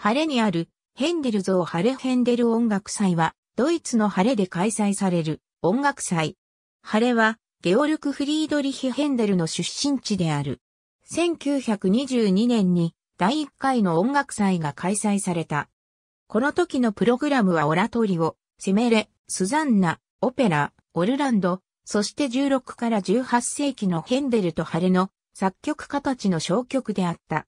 ハレにあるヘンデルゾーハレヘンデル音楽祭はドイツのハレで開催される音楽祭。ハレはゲオルク・フリードリヒ・ヘンデルの出身地である。1922年に第1回の音楽祭が開催された。この時のプログラムはオラトリオ、セメレ、スザンナ、オペラ、オルランド、そして16から18世紀のヘンデルとハレの作曲家たちの小曲であった。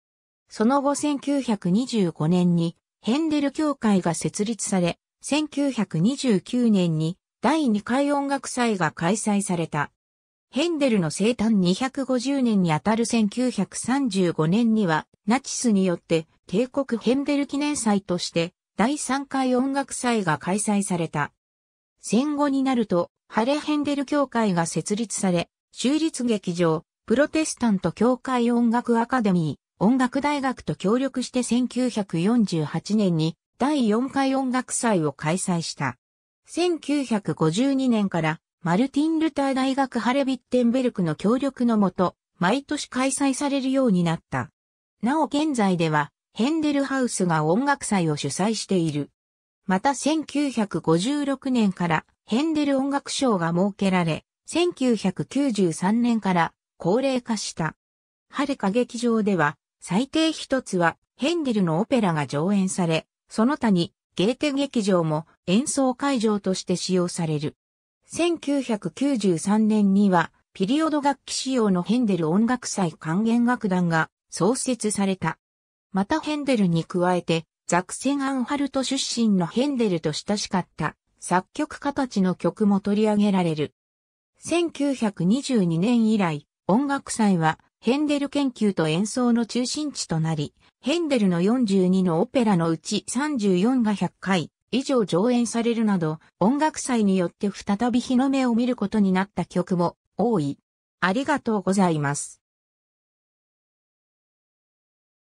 その後1925年にヘンデル協会が設立され、1929年に第2回音楽祭が開催された。ヘンデルの生誕250年にあたる1935年には、ナチスによって帝国ヘンデル記念祭として第3回音楽祭が開催された。戦後になると、ハレヘンデル協会が設立され、州立劇場、プロテスタント協会音楽アカデミー、音楽大学と協力して1948年に第4回音楽祭を開催した。1952年からマルティン・ルター大学ハレビッテンベルクの協力のもと、毎年開催されるようになった。なお現在では、ヘンデルハウスが音楽祭を主催している。また1956年からヘンデル音楽賞が設けられ、1993年から高齢化した。ハレ歌劇場では最低一つは、ヘンデルのオペラが上演され、その他に、ゲーテ劇場も演奏会場として使用される。1993年には、ピリオド楽器仕様のヘンデル音楽祭還元楽団が創設された。またヘンデルに加えて、ザクセン・アンハルト出身のヘンデルと親しかった作曲家たちの曲も取り上げられる。1922年以来、音楽祭はヘンデル研究と演奏の中心地となり、ヘンデルの42のオペラのうち34が100回以上上演されるなど、音楽祭によって再び日の目を見ることになった曲も多い。ありがとうございます。